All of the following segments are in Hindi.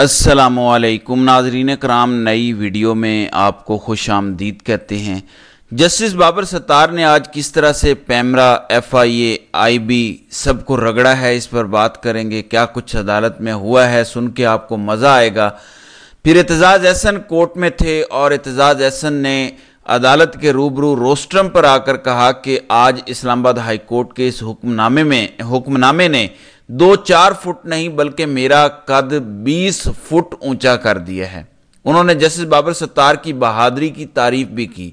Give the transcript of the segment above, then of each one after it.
असलकुम नाजरीन कराम नई वीडियो में आपको खुश आमदीद कहते हैं जस्टिस बाबर सत्तार ने आज किस तरह से पैमरा F I A I B सबको रगड़ा है इस पर बात करेंगे क्या कुछ अदालत में हुआ है सुन के आपको मज़ा आएगा फिर एतजाज़ एहसन कोर्ट में थे और एतजाज़ एहसन ने अदालत के रूबरू रोस्ट्रम पर आकर कहा कि आज इस्लामाबाद हाई कोर्ट के इस हुक्मनामे में हुक्मनामे ने दो चार फुट नहीं बल्कि मेरा कद बीस फुट ऊंचा कर दिया है उन्होंने जस्टिस बाबर सत्तार की बहादरी की तारीफ भी की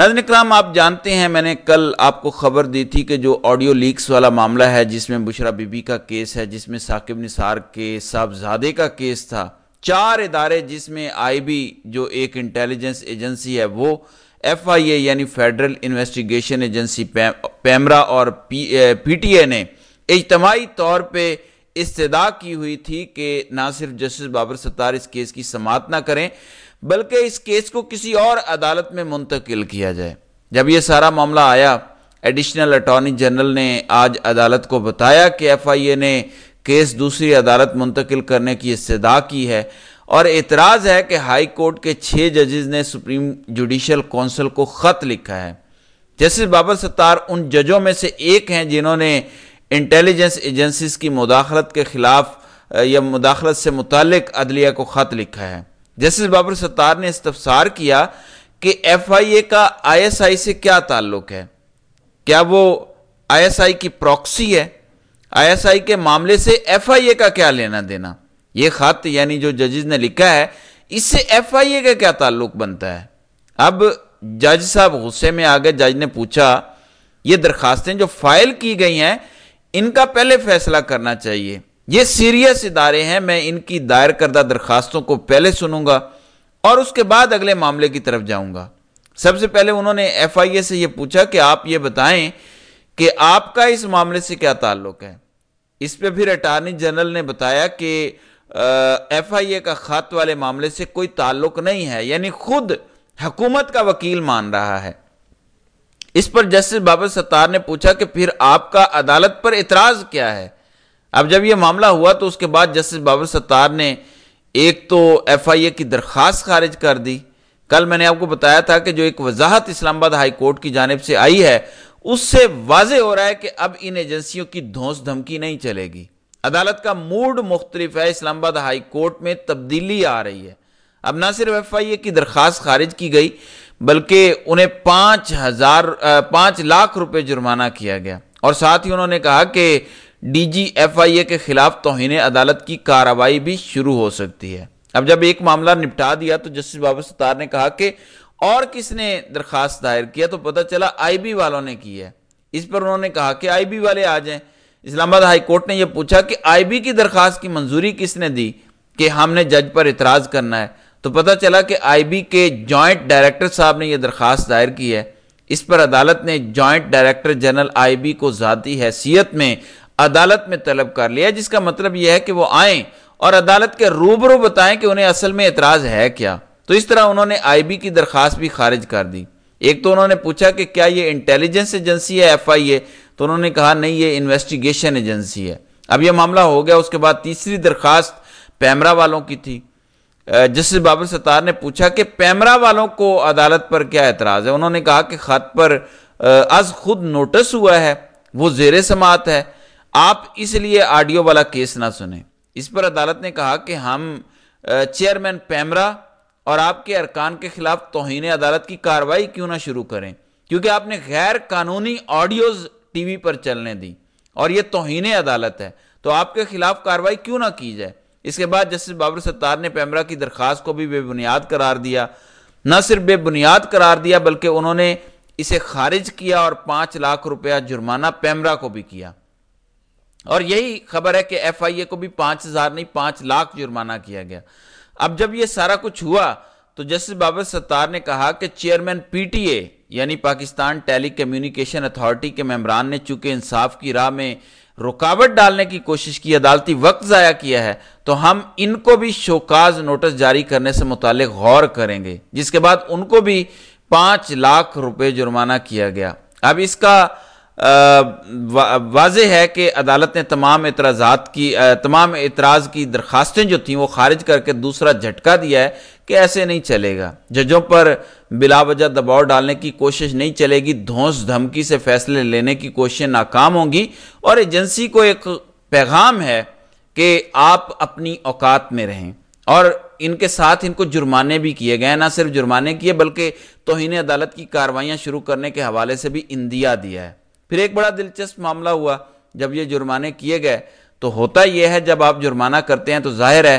नजन कराम आप जानते हैं मैंने कल आपको खबर दी थी कि जो ऑडियो लीक्स वाला मामला है जिसमें बुशरा बीबी का केस है जिसमें साकिब निसार के साहबजादे का केस था चार इदारे जिसमें आईबी जो एक इंटेलिजेंस एजेंसी है वो एफआईए यानी फेडरल इन्वेस्टिगेशन एजेंसी पैमरा और पी, पीटीए ने इजतमाही तौर पर इस्तदा की हुई थी कि ना सिर्फ जस्टिस बाबर सत्तार इस केस की समात ना करें बल्कि इस केस को किसी और अदालत में मुंतकिल किया जाए जब यह सारा मामला आया एडिशनल अटॉर्नी जनरल ने आज अदालत को बताया कि एफ आई ए ने केस दूसरी अदालत मुंतकिल करने की इस्तदा की है और एतराज़ है कि हाई कोर्ट के छः जजेज़ ने सुप्रीम जुडिशल कौंसिल को ख़त लिखा है जस्टिस बाबर सत्तार उन जजों में से एक हैं जिन्होंने इंटेलिजेंस एजेंसीज की मुदाखलत के ख़िलाफ़ या मुदाखलत से मुतक अदलिया को ख़त लिखा है जस्टिस बाबर सत्तार ने इस्तफसार किया कि एफ आई ए का आई एस आई से क्या ताल्लुक है क्या वो आई एस आई की प्रॉक्सी है आई एस आई के मामले से एफ आई ए का क्या लेना देना ये ख़त यानी जो जजेज ने लिखा है इससे एफ आई ए का क्या ताल्लुक बनता है अब जज साहब गुस्से में आ गए जज ने पूछा ये दरखास्तें जो फाइल की गई हैं इनका पहले फैसला करना चाहिए ये सीरियस इदारे हैं मैं इनकी दायर करदा दरखास्तों को पहले सुनूंगा और उसके बाद अगले मामले की तरफ जाऊंगा सबसे पहले उन्होंने एफ आई ए से यह पूछा कि आप ये बताएं कि आपका इस मामले से क्या ताल्लुक है इस पर फिर अटारनी जनरल ने बताया कि एफ आई ए का खत वाले मामले से कोई ताल्लुक नहीं है यानी खुद हकूमत का वकील मान रहा है इस पर जस्टिस बाबर सत्तार ने पूछा कि फिर आपका अदालत पर इतराज क्या है अब जब यह मामला हुआ तो उसके बाद जस्टिस बाबर सत्तार ने एक तो एफ आई ए की दरखास्त खारिज कर दी कल मैंने आपको बताया था कि जो एक वजाहत इस्लामाबाद हाई कोर्ट की जानब से आई है उससे वाजे हो रहा है कि अब इन एजेंसियों की धौस धमकी नहीं चलेगी अदालत का मूड मुख्तलिफ है इस्लामाबाद हाई कोर्ट में तब्दीली आ रही है अब ना सिर्फ एफ आई ए की दरखास्त खारिज की गई बल्कि उन्हें पाँच हजार पाँच लाख रुपए जुर्माना किया गया और साथ ही उन्होंने कहा कि डीजीएफआईए के खिलाफ तोहन अदालत की कार्रवाई भी शुरू हो सकती है अब जब एक मामला निपटा दिया तो जस्टिस बाबा सत्तार ने कहा कि और किसने दरखास्त दायर किया तो पता चला आईबी वालों ने की है इस पर उन्होंने कहा कि आईबी वाले आ जाएं इस्लामाबाद हाई कोर्ट ने यह पूछा कि आईबी की दरखास्त की मंजूरी किसने दी कि हमने जज पर इतराज करना है तो पता चला कि आईबी के जॉइंट डायरेक्टर साहब ने यह दरख्वास्त दायर की है इस पर अदालत ने जॉइंट डायरेक्टर जनरल आईबी को ज़ाती हैसियत में अदालत में तलब कर लिया जिसका मतलब यह है कि वो आए और अदालत के रूबरू बताएं कि उन्हें असल में एतराज़ है क्या तो इस तरह उन्होंने आईबी की दरख्वास्त भी खारिज कर दी एक तो उन्होंने पूछा कि क्या ये इंटेलिजेंस एजेंसी है ए तो उन्होंने कहा नहीं ये इन्वेस्टिगेशन एजेंसी है अब यह मामला हो गया उसके बाद तीसरी दरखास्त पैमरा वालों की थी जस्टिस बाबर सत्तार ने पूछा कि पैमरा वालों को अदालत पर क्या एतराज़ है उन्होंने कहा कि ख़त पर आज खुद नोटिस हुआ है वो जेर समात है आप इसलिए ऑडियो वाला केस ना सुने इस पर अदालत ने कहा कि हम चेयरमैन पैमरा और आपके अरकान के खिलाफ तोहन अदालत की कार्रवाई क्यों ना शुरू करें क्योंकि आपने गैर कानूनी ऑडियोज टीवी पर चलने दी और यह तोहन अदालत है तो आपके खिलाफ कार्रवाई क्यों ना की जाए इसके बाद जस्टिस बाबर सत्तार ने पैमरा की दरख्वास्त को भी बेबुनियाद करार दिया न सिर्फ बेबुनियाद करार दिया बल्कि उन्होंने इसे खारिज किया और पांच लाख रुपया जुर्माना पैमरा को भी किया और यही खबर है कि एफ आई ए को भी पांच हज़ार नहीं पांच लाख जुर्माना किया गया अब जब यह सारा कुछ हुआ तो जस्टिस बाबर सत्तार ने कहा कि चेयरमैन पीटीए यानी पाकिस्तान टेली कम्युनिकेशन अथॉरिटी के मेम्बरान ने चूंकि इंसाफ की राह में रुकावट डालने की कोशिश की अदालती वक्त ज़ाया किया है तो हम इनको भी शोकाज नोटिस जारी करने से मुतल गौर करेंगे जिसके बाद उनको भी पाँच लाख रुपये जुर्माना किया गया अब इसका वाज है कि अदालत ने तमाम एतराज़ात की तमाम एतराज़ की दरखास्तें जो थीं वो खारिज करके दूसरा झटका दिया है कि ऐसे नहीं चलेगा जजों पर बिलावजह दबाव डालने की कोशिश नहीं चलेगी धौंस धमकी से फैसले लेने की कोशिशें नाकाम होंगी और एजेंसी को एक पैगाम है कि आप अपनी औकात में रहें और इनके साथ इनको जुर्माने भी किए गए ना सिर्फ जुर्माने किए बल्कि तोहन अदालत की कार्रवाइयाँ शुरू करने के हवाले से भी इंदिया दिया है फिर एक बड़ा दिलचस्प मामला हुआ जब ये जुर्माने किए गए तो होता यह है जब आप जुर्माना करते हैं तो जाहिर है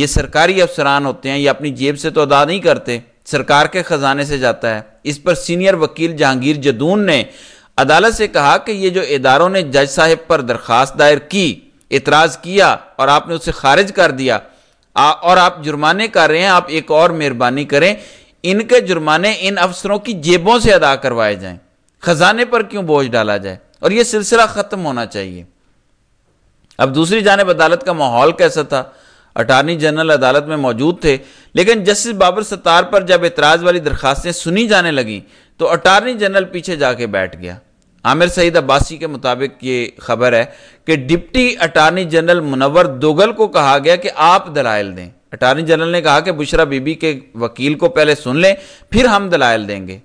ये सरकारी अफसरान होते हैं ये अपनी जेब से तो अदा नहीं करते सरकार के ख़जाने से जाता है इस पर सीनियर वकील जहांगीर जदून ने अदालत से कहा कि ये जो इदारों ने जज साहब पर दरख्वास्त दायर की इतराज़ किया और आपने उसे खारिज कर दिया आ, और आप जुर्माने कर रहे हैं आप एक और मेहरबानी करें इनके जुर्माने इन अफसरों की जेबों से अदा करवाए जाएं खजाने पर क्यों बोझ डाला जाए और यह सिलसिला ख़त्म होना चाहिए अब दूसरी जानब अदालत का माहौल कैसा था अटारनी जनरल अदालत में मौजूद थे लेकिन जस्टिस बाबर सत्तार पर जब एतराज़ वाली दरखास्तें सुनी जाने लगी तो अटारनी जनरल पीछे जाके बैठ गया आमिर सईद अब्बासी के मुताबिक ये खबर है कि deputy attorney general Munawar Duggal को कहा गया कि आप दलाइल दें अटारनी जनरल ने कहा कि बुशरा बीबी के वकील को पहले सुन लें फिर हम दलाइल देंगे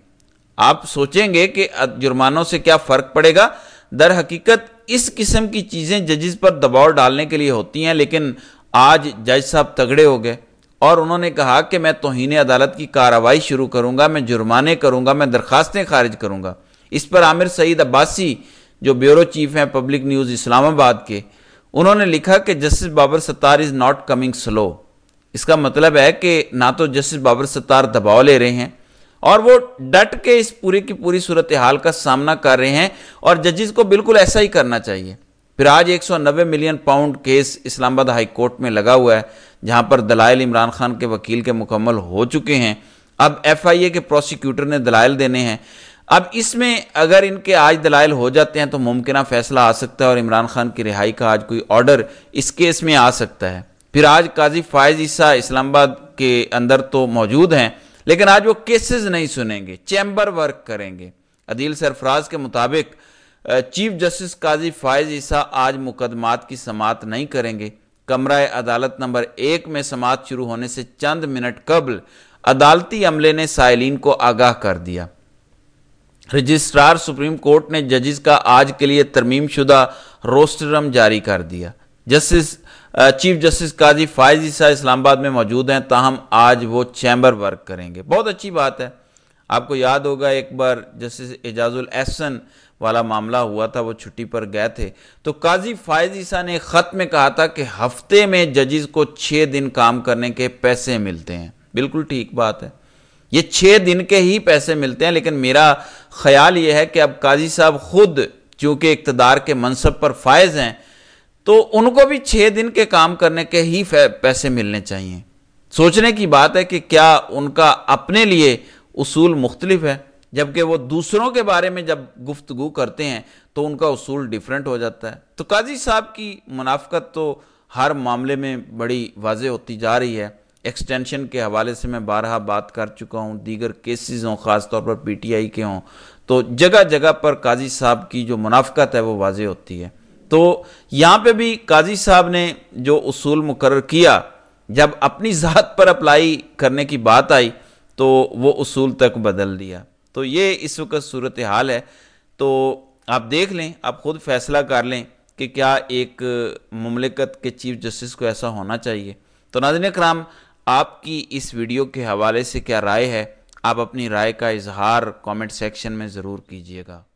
आप सोचेंगे कि जुर्मानों से क्या फ़र्क पड़ेगा दर हकीकत इस किस्म की चीज़ें जजेस पर दबाव डालने के लिए होती हैं लेकिन आज जज साहब तगड़े हो गए और उन्होंने कहा कि मैं तोहन अदालत की कार्रवाई शुरू करूंगा मैं जुर्माने करूंगा मैं दरख्वास्तें खारिज करूंगा इस पर आमिर सईद अब्बासी जो ब्यूरो चीफ हैं पब्लिक न्यूज़ इस्लामाबाद के उन्होंने लिखा कि justice Babar Sattar is not coming slow इसका मतलब है कि ना तो जस्टिस बाबर सत्तार दबाव ले रहे हैं और वो डट के इस पूरी की पूरी सूरत हाल का सामना कर रहे हैं और जजिस को बिल्कुल ऐसा ही करना चाहिए फिर आज 190 million pound case Islamabad high court में लगा हुआ है जहां पर दलाइल इमरान खान के वकील के मुकम्मल हो चुके हैं अब एफआईए के प्रोसिक्यूटर ने दलाइल देने हैं अब इसमें अगर इनके आज दलाइल हो जाते हैं तो मुमकिन फैसला आ सकता है और इमरान खान की रिहाई का आज कोई ऑर्डर इस केस में आ सकता है फिर आज काजी फायज ईसा इस्लामाबाद के अंदर तो मौजूद हैं लेकिन आज वो केसेस नहीं सुनेंगे चैम्बर वर्क करेंगे अदील सरफराज के मुताबिक चीफ जस्टिस काजी फायज ईसा आज मुकदमात की समात नहीं करेंगे कमरा अदालत नंबर एक में समात शुरू होने से चंद मिनट कबल अदालती अमले ने साइलिन को आगाह कर दिया रजिस्ट्रार सुप्रीम कोर्ट ने जजिस का आज के लिए तरमीम शुदा रोस्टरम जारी कर दिया justice chief justice Qazi Faizi Shah Islamabad में मौजूद हैं ताहम आज वो चैम्बर वर्क करेंगे बहुत अच्छी बात है आपको याद होगा एक बार जस्टिस एजाजुल एहसन वाला मामला हुआ था वो छुट्टी पर गए थे तो काजी फायज ईसा ने ख़त में कहा था कि हफ्ते में जजिस को छः दिन काम करने के पैसे मिलते हैं बिल्कुल ठीक बात है ये छः दिन के ही पैसे मिलते हैं लेकिन मेरा ख्याल ये है कि अब काजी साहब खुद चूँकि इकतदार के मनसब पर फायज हैं तो उनको भी छः दिन के काम करने के ही पैसे मिलने चाहिए सोचने की बात है कि क्या उनका अपने लिए उसूल मुख्तलिफ है जबकि वो दूसरों के बारे में जब गुफ्तु करते हैं तो उनका उसूल डिफरेंट हो जाता है तो काजी साहब की मुनाफ्त तो हर मामले में बड़ी वाज होती जा रही है एक्सटेंशन के हवाले से मैं बारहा बात कर चुका हूँ दीगर केसेस हों ख़ास तौर पर पीटीआई के हों तो जगह जगह पर काजी साहब की जो मुनाफ्त है वो वाज होती है तो यहाँ पे भी काजी साहब ने जो उसूल मुकर किया जब अपनी ज़ात पर अप्लाई करने की बात आई तो वो उसूल तक बदल दिया तो ये इस वक्त सूरत हाल है तो आप देख लें आप ख़ुद फैसला कर लें कि क्या एक ममलिकत के चीफ जस्टिस को ऐसा होना चाहिए तो नाजिन कराम आपकी इस वीडियो के हवाले से क्या राय है आप अपनी राय का इजहार कमेंट सेक्शन में ज़रूर कीजिएगा